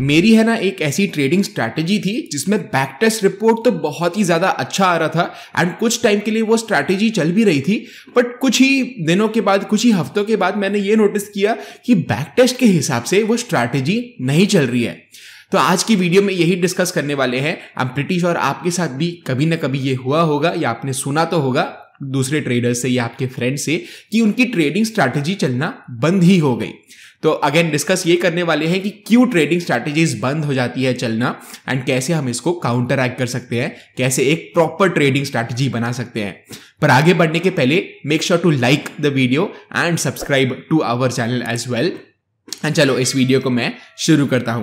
मेरी है ना एक ऐसी ट्रेडिंग स्ट्रैटेजी थी जिसमें बैक टेस्ट रिपोर्ट तो बहुत ही ज्यादा अच्छा आ रहा था एंड कुछ टाइम के लिए वो स्ट्रैटेजी चल भी रही थी बट कुछ ही दिनों के बाद कुछ ही हफ्तों के बाद मैंने ये नोटिस किया कि बैक टेस्ट के हिसाब से वो स्ट्रैटेजी नहीं चल रही है तो आज की वीडियो में यही डिस्कस करने वाले हैं आप ब्रिटिश और आपके साथ भी कभी ना कभी ये हुआ होगा या आपने सुना तो होगा दूसरे ट्रेडर्स से या आपके फ्रेंड से कि उनकी ट्रेडिंग स्ट्रैटेजी चलना बंद ही हो गई तो अगेन डिस्कस ये करने वाले हैं कि क्यों ट्रेडिंग स्ट्रैटेजीज बंद हो जाती है चलना एंड कैसे हम इसको काउंटर एक्ट कर सकते हैं कैसे एक प्रॉपर ट्रेडिंग स्ट्रैटेजी बना सकते हैं पर आगे बढ़ने के पहले make sure to like the video and subscribe to our channel as well and चलो इस वीडियो को मैं शुरू करता हूँ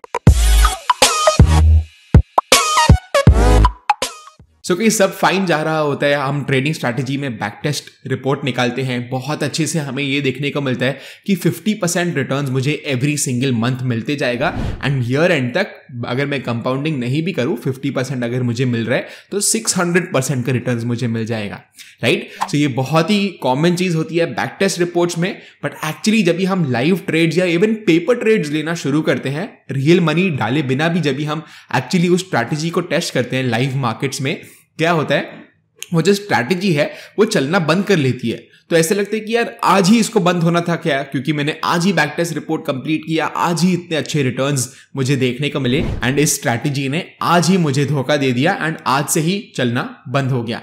सो so, कि सब फाइन जा रहा होता है हम ट्रेडिंग स्ट्रैटेजी में बैक टेस्ट रिपोर्ट निकालते हैं बहुत अच्छे से हमें ये देखने को मिलता है कि 50 परसेंट रिटर्न मुझे एवरी सिंगल मंथ मिलते जाएगा एंड ईयर एंड तक अगर मैं कंपाउंडिंग नहीं भी करूँ 50 परसेंट अगर मुझे मिल रहा है तो 600 परसेंट का रिटर्न मुझे मिल जाएगा राइट right? सो so, ये बहुत ही कॉमन चीज होती है बैक टेस्ट रिपोर्ट्स में बट एक्चुअली जब भी हम लाइव ट्रेड्स या इवन पेपर ट्रेड्स लेना शुरू करते हैं रियल मनी डाले बिना भी जब भी हम एक्चुअली उस स्ट्रैटेजी को टेस्ट करते हैं लाइव मार्केट्स में क्या होता है वो जो स्ट्रैटेजी है वो चलना बंद कर लेती है तो ऐसे लगता है कि यार आज ही इसको बंद होना था क्या क्योंकि मैंने आज ही बैक टेस्ट रिपोर्ट कंप्लीट किया आज ही इतने अच्छे रिटर्न्स मुझे देखने को मिले एंड इस स्ट्रैटेजी ने आज ही मुझे धोखा दे दिया एंड आज से ही चलना बंद हो गया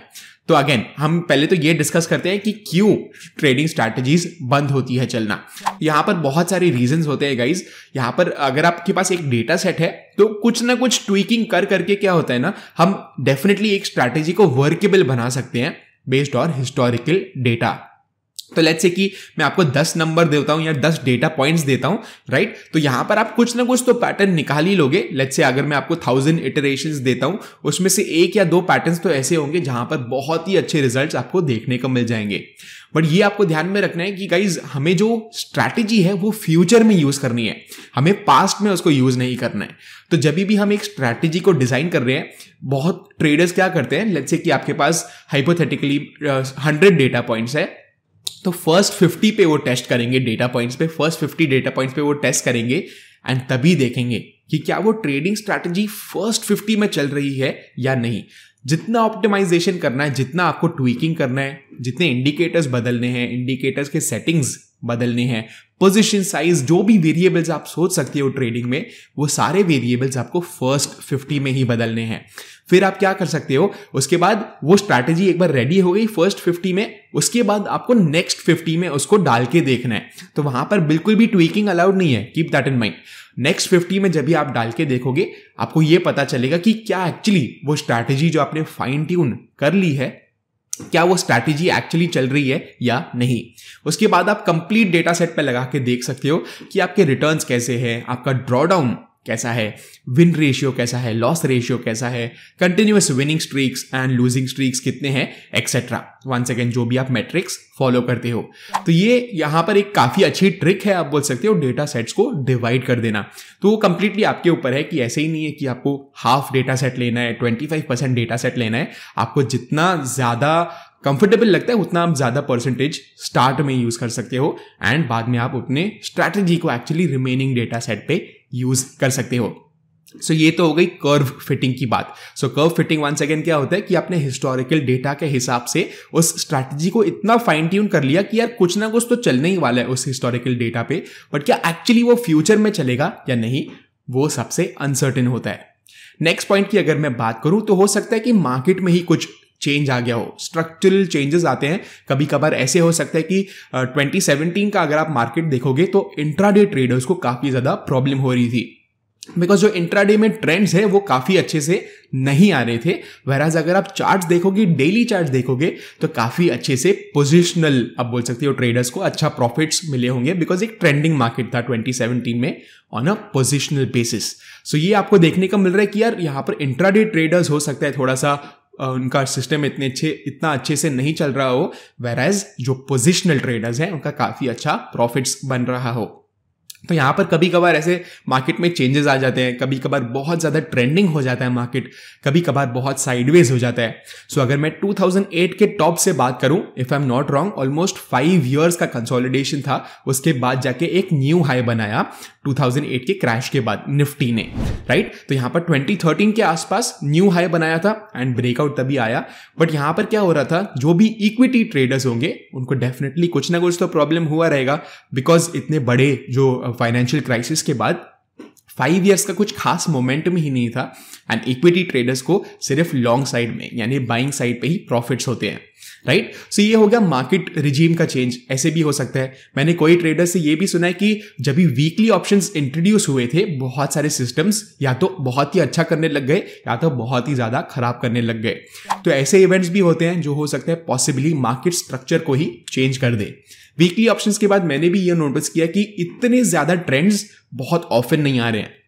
तो अगेन हम पहले तो ये डिस्कस करते हैं कि क्यों ट्रेडिंग स्ट्रैटेजीज बंद होती है चलना यहाँ पर बहुत सारे रीजंस होते हैं गाइज यहाँ पर अगर आपके पास एक डेटा सेट है तो कुछ ना कुछ ट्वीकिंग कर करके क्या होता है ना हम डेफिनेटली एक स्ट्रैटेजी को वर्केबल बना सकते हैं बेस्ड ऑन हिस्टोरिकल डेटा तो लेट्स से कि मैं आपको 10 नंबर देता हूं या 10 डेटा पॉइंट्स देता हूं राइट तो यहां पर आप कुछ ना कुछ तो पैटर्न निकाल ही लोगे लेट्स से अगर मैं आपको थाउजेंड इटरेशन देता हूं उसमें से एक या दो पैटर्न तो ऐसे होंगे जहां पर बहुत ही अच्छे रिजल्ट आपको देखने को मिल जाएंगे बट ये आपको ध्यान में रखना है कि गाइज हमें जो स्ट्रैटेजी है वो फ्यूचर में यूज करनी है हमें पास्ट में उसको यूज नहीं करना है तो जब भी हम एक स्ट्रैटेजी को डिजाइन कर रहे हैं बहुत ट्रेडर्स क्या करते हैं लेट्स से कि आपके पास हाइपोथेटिकली हंड्रेड डेटा पॉइंट्स है तो फर्स्ट फिफ्टी पे वो टेस्ट करेंगे डेटा पॉइंट्स पे फर्स्ट फिफ्टी डेटा पॉइंट्स पे वो टेस्ट करेंगे एंड तभी देखेंगे कि क्या वो ट्रेडिंग स्ट्रैटेजी फर्स्ट फिफ्टी में चल रही है या नहीं जितना ऑप्टिमाइजेशन करना है जितना आपको ट्वीकिंग करना है जितने इंडिकेटर्स बदलने हैं इंडिकेटर्स के सेटिंग्स बदलने हैं पोजिशन साइज जो भी वेरिएबल्स आप सोच सकते हो ट्रेडिंग में वो सारे वेरिएबल्स आपको फर्स्ट फिफ्टी में ही बदलने हैं फिर आप क्या कर सकते हो उसके बाद वो स्ट्रैटेजी एक बार रेडी हो गई फर्स्ट फिफ्टी में उसके बाद आपको नेक्स्ट फिफ्टी में उसको डाल के देखना है तो वहां पर बिल्कुल भी ट्वीकिंग अलाउड नहीं है keep that in mind next fifty में जब भी आप डाल के देखोगे आपको ये पता चलेगा कि क्या एक्चुअली वो स्ट्रैटेजी जो आपने फाइन ट्यून कर ली है क्या वो स्ट्रैटेजी एक्चुअली चल रही है या नहीं उसके बाद आप कंप्लीट डेटा सेट पर लगा के देख सकते हो कि आपके रिटर्न्स कैसे हैं आपका ड्रॉडाउन कैसा है विन रेशियो कैसा है लॉस रेशियो कैसा है continuous winning streaks and losing streaks कितने हैं एक्सेट्रा वन सेकेंड जो भी आप मैट्रिक्स फॉलो करते हो तो ये यहाँ पर एक काफ़ी अच्छी ट्रिक है आप बोल सकते हो डेटा सेट्स को डिवाइड कर देना तो वो कंप्लीटली आपके ऊपर है कि ऐसे ही नहीं है कि आपको हाफ डेटा सेट लेना है twenty five percent data set लेना है आपको जितना ज़्यादा कंफर्टेबल लगता है उतना आप ज़्यादा परसेंटेज स्टार्ट में यूज़ कर सकते हो एंड बाद में आप अपने स्ट्रैटेजी को एक्चुअली रिमेनिंग डेटा सेट पे यूज़ कर सकते हो सो so, ये तो हो गई कर्व फिटिंग की बात so curve fitting one second क्या होता है कि आपने हिस्टोरिकल डेटा के हिसाब से उस स्ट्रैटेजी को इतना फाइन ट्यून कर लिया कि यार कुछ ना कुछ तो चलने ही वाला है उस हिस्टोरिकल डेटा पे बट क्या एक्चुअली वो फ्यूचर में चलेगा या नहीं वो सबसे अनसर्टेन होता है नेक्स्ट पॉइंट की अगर मैं बात करूं तो हो सकता है कि मार्केट में ही कुछ चेंज आ गया हो स्ट्रक्चरल चेंजेस आते हैं कभी कभार ऐसे हो सकता है कि ट्वेंटी सेवनटीन का अगर आप मार्केट देखोगे तो इंट्राडे ट्रेडर्स को काफ़ी ज़्यादा प्रॉब्लम हो रही थी बिकॉज जो इंट्राडे में ट्रेंड्स है वो काफ़ी अच्छे से नहीं आ रहे थे वहराज अगर आप चार्ट्स देखोगे डेली चार्ट्स देखोगे तो काफ़ी अच्छे से पोजिशनल आप बोल सकते हो ट्रेडर्स को अच्छा प्रॉफिट्स मिले होंगे बिकॉज एक ट्रेंडिंग मार्केट था 2017 में on a positional basis so ये आपको देखने का मिल रहा है कि यार यहाँ पर इंट्राडे ट्रेडर्स हो सकता है थोड़ा सा उनका सिस्टम इतने अच्छे इतना अच्छे से नहीं चल रहा हो वेराइज जो पोजिशनल ट्रेडर्स हैं उनका काफ़ी अच्छा प्रॉफिट्स बन रहा हो तो यहाँ पर कभी कभार ऐसे मार्केट में चेंजेस आ जाते हैं कभी कभार बहुत ज़्यादा ट्रेंडिंग हो जाता है मार्केट कभी कभार बहुत साइडवेज हो जाता है सो so, अगर मैं 2008 के टॉप से बात करूं if I am not wrong almost five years का कंसोलिडेशन था उसके बाद जाके एक न्यू हाई बनाया 2008 के क्रैश के बाद निफ्टी ने राइट तो यहां पर 2013 के आसपास न्यू हाई बनाया था एंड ब्रेकआउट तभी आया बट यहां पर क्या हो रहा था जो भी इक्विटी ट्रेडर्स होंगे उनको डेफिनेटली कुछ ना कुछ तो प्रॉब्लम हुआ रहेगा बिकॉज इतने बड़े जो फाइनेंशियल क्राइसिस के बाद फाइव ईयर्स का कुछ खास मोमेंटम ही नहीं था एंड इक्विटी ट्रेडर्स को सिर्फ लॉन्ग साइड में यानी बाइंग साइड पे ही प्रॉफिट्स होते हैं राइट right? सो so ये हो गया मार्केट रिजीम का चेंज ऐसे भी हो सकता है मैंने कोई ट्रेडर से ये भी सुना है कि जब भी वीकली ऑप्शंस इंट्रोड्यूस हुए थे बहुत सारे सिस्टम्स या तो बहुत ही अच्छा करने लग गए या तो बहुत ही ज्यादा खराब करने लग गए तो ऐसे इवेंट्स भी होते हैं जो हो सकते हैं पॉसिबली मार्केट स्ट्रक्चर को ही चेंज कर दे वीकली ऑप्शंस के बाद मैंने भी ये नोटिस किया कि इतने ज़्यादा ट्रेंड्स बहुत ऑफन नहीं आ रहे हैं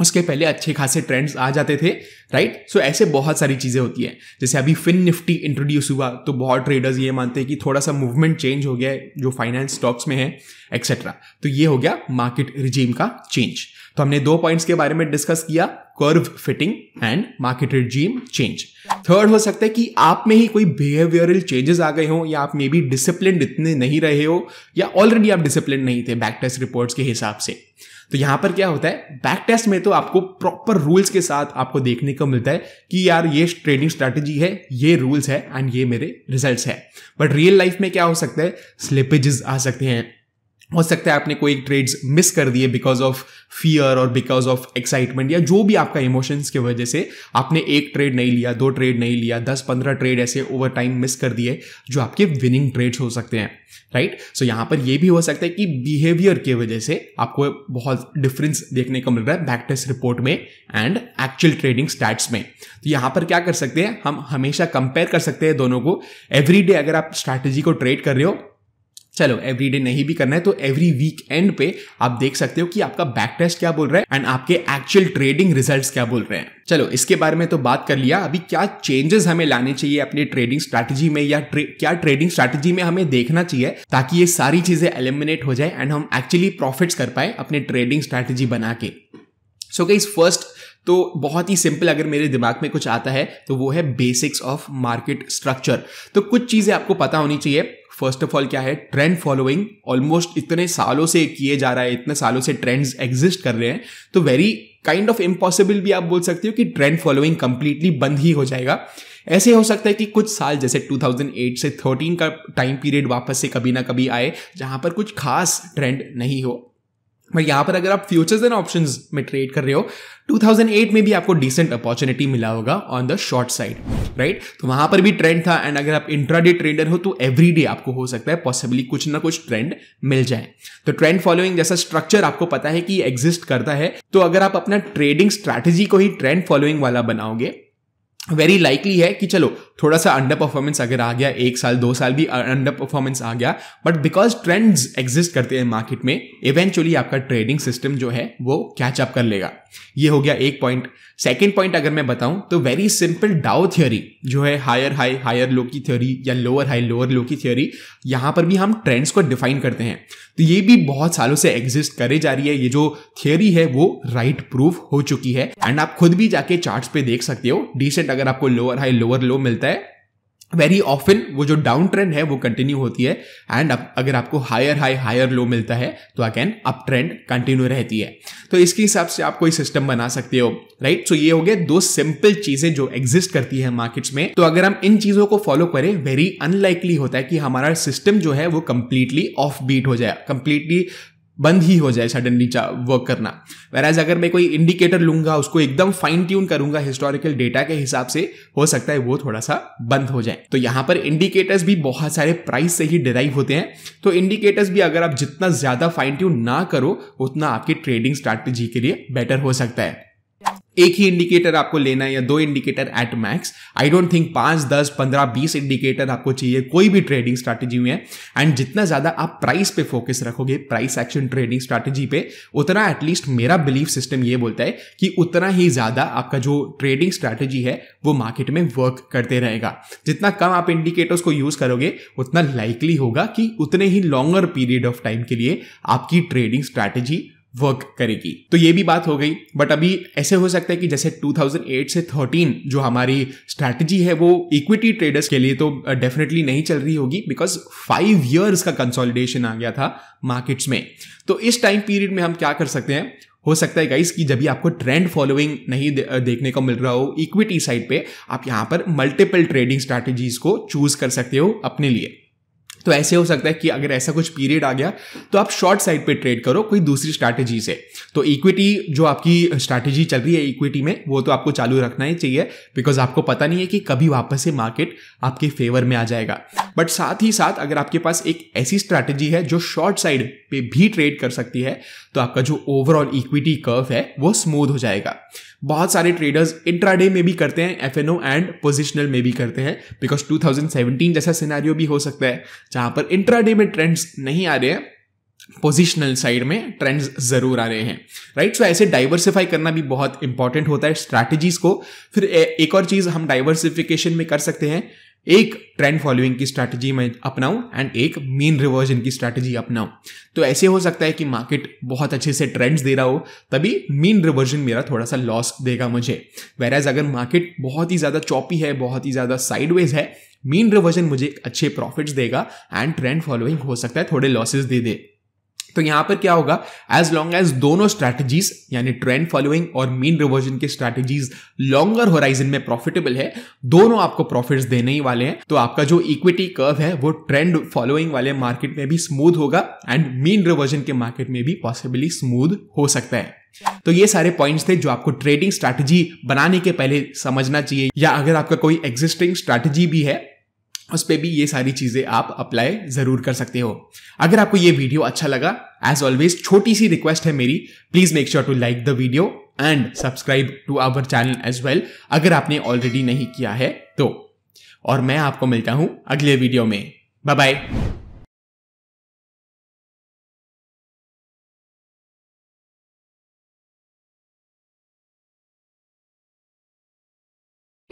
उसके पहले अच्छे खासे ट्रेंड्स आ जाते थे राइट सो so, ऐसे बहुत सारी चीज़ें होती हैं जैसे अभी फिन निफ्टी इंट्रोड्यूस हुआ तो बहुत ट्रेडर्स ये मानते हैं कि थोड़ा सा मूवमेंट चेंज हो गया है जो फाइनेंस स्टॉक्स में है एक्सेट्रा तो ये हो गया मार्केट रिजीम का चेंज तो हमने दो पॉइंट्स के बारे में डिस्कस किया curve fitting and market regime change third हो सकता है कि आप में ही कोई बिहेवियरल चेंजेस आ गए हो या आप मे बी डिसिप्लिन इतने नहीं रहे हो या ऑलरेडी आप डिसिप्लिन नहीं थे बैक टेस्ट रिपोर्ट्स के हिसाब से तो यहां पर क्या होता है बैक टेस्ट में तो आपको प्रॉपर रूल्स के साथ आपको देखने को मिलता है कि यार ये ट्रेडिंग स्ट्रेटेजी है ये रूल्स है एंड ये मेरे रिजल्ट्स है बट रियल लाइफ में क्या हो सकता है स्लिपेजेस आ सकते हैं हो सकता है आपने कोई ट्रेड्स मिस कर दिए बिकॉज ऑफ फियर और बिकॉज ऑफ एक्साइटमेंट या जो भी आपका इमोशंस की वजह से आपने एक ट्रेड नहीं लिया दो ट्रेड नहीं लिया दस पंद्रह ट्रेड ऐसे ओवर टाइम मिस कर दिए जो आपके विनिंग ट्रेड्स हो सकते हैं राइट right? सो so, पर यह भी हो सकता है कि बिहेवियर की वजह से आपको बहुत डिफरेंस देखने को मिल रहा है बैक टेस्ट रिपोर्ट में एंड एक्चुअल ट्रेडिंग स्टैट्स में तो यहां पर क्या कर सकते हैं हम हमेशा कंपेयर कर सकते हैं दोनों को एवरी डे अगर आप स्ट्रैटेजी को ट्रेड कर रहे हो चलो एवरीडे नहीं भी करना है तो एवरी वीक एंड पे आप देख सकते हो कि आपका बैक टेस्ट क्या बोल रहा है एंड आपके एक्चुअल ट्रेडिंग रिजल्ट्स क्या बोल रहे हैं चलो इसके बारे में तो बात कर लिया अभी क्या चेंजेस हमें लाने चाहिए अपने ट्रेडिंग स्ट्रैटेजी में या ट्रे, क्या ट्रेडिंग स्ट्रैटेजी में हमें देखना चाहिए ताकि ये सारी चीजें एलिमिनेट हो जाए एंड हम एक्चुअली प्रॉफिट कर पाए अपने ट्रेडिंग स्ट्रैटेजी बना के सो गई फर्स्ट तो बहुत ही सिंपल अगर मेरे दिमाग में कुछ आता है तो वो है बेसिक्स ऑफ मार्केट स्ट्रक्चर तो कुछ चीजें आपको पता होनी चाहिए फर्स्ट ऑफ ऑल क्या है ट्रेंड फॉलोइंग ऑलमोस्ट इतने सालों से किए जा रहा है इतने सालों से ट्रेंड्स एग्जिस्ट कर रहे हैं तो वेरी काइंड ऑफ इम्पॉसिबल भी आप बोल सकते हो कि ट्रेंड फॉलोइंग कंप्लीटली बंद ही हो जाएगा ऐसे हो सकता है कि कुछ साल जैसे 2008 से 13 का टाइम पीरियड वापस से कभी ना कभी आए जहां पर कुछ खास ट्रेंड नहीं हो बट यहाँ पर अगर आप फ्यूचर्स एंड ऑप्शन में ट्रेड कर रहे हो 2008 में भी आपको डिसेंट अपॉर्चुनिटी मिला होगा on the short side right तो वहां पर भी ट्रेंड था एंड अगर आप इंट्रा ट्रेडर हो तो एवरीडे आपको हो सकता है पॉसिबली कुछ ना कुछ ट्रेंड मिल जाए तो ट्रेंड फॉलोइंग जैसा स्ट्रक्चर आपको पता है कि एग्जिस्ट करता है तो अगर आप अपना ट्रेडिंग स्ट्रैटेजी को ही ट्रेंड फॉलोइंग वाला बनाओगे वेरी लाइकली है कि चलो थोड़ा सा अंडर परफॉर्मेंस अगर आ गया एक साल दो साल भी अंडर परफॉर्मेंस आ गया बट बिकॉज ट्रेंड्स एग्जिस्ट करते हैं मार्केट में इवेंचुअली आपका ट्रेडिंग सिस्टम जो है वो कैचअप कर लेगा ये हो गया एक पॉइंट सेकेंड पॉइंट अगर मैं बताऊं तो वेरी सिंपल डाउ थ्योरी जो है हायर हाई हायर लो की थ्योरी या लोअर हाई लोअर लो की थ्योरी यहां पर भी हम ट्रेंड्स को डिफाइन करते हैं तो ये भी बहुत सालों से एग्जिस्ट करे जा रही है ये जो थ्योरी है वो राइट प्रूफ हो चुकी है एंड आप खुद भी जाके चार्ट्स पे देख सकते हो डिसेंट अगर आपको लोअर हाई लोअर लो मिलता होता है वेरी ऑफन वो जो डाउन ट्रेंड है वो कंटिन्यू होती है एंड आप, अगर आपको हायर हाई हायर लो मिलता है तो अगेन अप ट्रेंड कंटिन्यू रहती है तो इसके हिसाब से आप कोई सिस्टम बना सकते हो राइट right? सो so ये हो गया दो सिंपल चीजें जो एग्जिस्ट करती है मार्केट्स में तो अगर हम इन चीजों को फॉलो करें वेरी अनलाइकली होता है कि हमारा सिस्टम जो है वो कंप्लीटली ऑफ बीट हो जाए कंप्लीटली बंद ही हो जाए सडनली वर्क करना वैराज अगर मैं कोई इंडिकेटर लूंगा उसको एकदम फाइन ट्यून करूंगा हिस्टोरिकल डेटा के हिसाब से हो सकता है वो थोड़ा सा बंद हो जाए तो यहां पर इंडिकेटर्स भी बहुत सारे प्राइस से ही डिराइव होते हैं तो इंडिकेटर्स भी अगर आप जितना ज्यादा फाइन ट्यून ना करो उतना आपकी ट्रेडिंग स्ट्रैटेजी के लिए बेटर हो सकता है एक ही इंडिकेटर आपको लेना है या दो indicator at max I don't think पांच दस पंद्रह बीस इंडिकेटर आपको चाहिए कोई भी ट्रेडिंग स्ट्रैटेजी में एंड जितना ज्यादा आप प्राइस पे फोकस रखोगे प्राइस एक्शन ट्रेडिंग स्ट्रैटेजी पे उतना एटलीस्ट मेरा बिलीफ सिस्टम ये बोलता है कि उतना ही ज्यादा आपका जो ट्रेडिंग स्ट्रैटेजी है वो मार्केट में वर्क करते रहेगा जितना कम आप इंडिकेटर्स को यूज करोगे उतना लाइकली होगा कि उतने ही लॉन्गर पीरियड ऑफ टाइम के लिए आपकी ट्रेडिंग स्ट्रैटेजी वर्क करेगी तो ये भी बात हो गई बट अभी ऐसे हो सकता है कि जैसे 2008 से 13 जो हमारी स्ट्रैटेजी है वो इक्विटी ट्रेडर्स के लिए तो डेफिनेटली नहीं चल रही होगी बिकॉज फाइव ईयर्स का कंसोलिडेशन आ गया था मार्केट्स में तो इस टाइम पीरियड में हम क्या कर सकते हैं हो सकता है गाइस कि जब भी आपको ट्रेंड फॉलोइंग नहीं देखने को मिल रहा हो इक्विटी साइड पे आप यहां पर मल्टीपल ट्रेडिंग स्ट्रैटेजीज को चूज कर सकते हो अपने लिए तो ऐसे हो सकता है कि अगर ऐसा कुछ पीरियड आ गया तो आप शॉर्ट साइड पे ट्रेड करो कोई दूसरी स्ट्रैटेजी से तो इक्विटी जो आपकी स्ट्रैटेजी चल रही है इक्विटी में वो तो आपको चालू रखना ही चाहिए बिकॉज आपको पता नहीं है कि कभी वापस से मार्केट आपके फेवर में आ जाएगा बट साथ ही साथ अगर आपके पास एक ऐसी स्ट्रैटेजी है जो शॉर्ट साइड पे भी ट्रेड कर सकती है तो आपका जो ओवरऑल इक्विटी कर्व है वो स्मूथ हो जाएगा बहुत सारे ट्रेडर्स इंट्राडे में भी करते हैं एफ एंड पोजिशनल में भी करते हैं बिकॉज 2017 जैसा सिनारियो भी हो सकता है जहां पर इंट्राडे में ट्रेंड्स नहीं आ रहे हैं पोजिशनल साइड में ट्रेंड्स जरूर आ रहे हैं राइट right? सो so, ऐसे डाइवर्सिफाई करना भी बहुत इंपॉर्टेंट होता है स्ट्रैटेजीज को फिर एक और चीज हम डाइवर्सिफिकेशन में कर सकते हैं एक ट्रेंड फॉलोइंग की स्ट्रैटेजी मैं अपनाऊं एंड एक मेन रिवर्जन की स्ट्रैटेजी अपनाऊं तो ऐसे हो सकता है कि मार्केट बहुत अच्छे से ट्रेंड्स दे रहा हो तभी मेन रिवर्जन मेरा थोड़ा सा लॉस देगा मुझे वेराज अगर मार्केट बहुत ही ज़्यादा चौपी है बहुत ही ज़्यादा साइडवेज है मेन रिवर्जन मुझे अच्छे प्रॉफिट्स देगा एंड ट्रेंड फॉलोइंग हो सकता है थोड़े लॉसेज दे दे तो यहां पर क्या होगा एज लॉन्ग एज दोनों स्ट्रैटेजीज यानी ट्रेंड फॉलोइंग और मीन रिवर्जन की स्ट्रैटेजीज लॉन्गर होराइजन में प्रॉफिटेबल है दोनों आपको प्रॉफिट्स देने ही वाले हैं तो आपका जो इक्विटी कर्व है वो ट्रेंड फॉलोइंग वाले मार्केट में भी स्मूथ होगा एंड मीन रिवर्जन के मार्केट में भी पॉसिबली स्मूथ हो सकता है तो ये सारे पॉइंट्स थे जो आपको ट्रेडिंग स्ट्रैटेजी बनाने के पहले समझना चाहिए या अगर आपका कोई एग्जिस्टिंग स्ट्रैटेजी भी है उस पर भी ये सारी चीज़ें आप अप्लाई ज़रूर कर सकते हो अगर आपको ये वीडियो अच्छा लगा एज ऑलवेज छोटी सी रिक्वेस्ट है मेरी please make sure to like the video and subscribe to our channel as well अगर आपने ऑलरेडी नहीं किया है तो और मैं आपको मिलता हूं अगले वीडियो में बाय बाय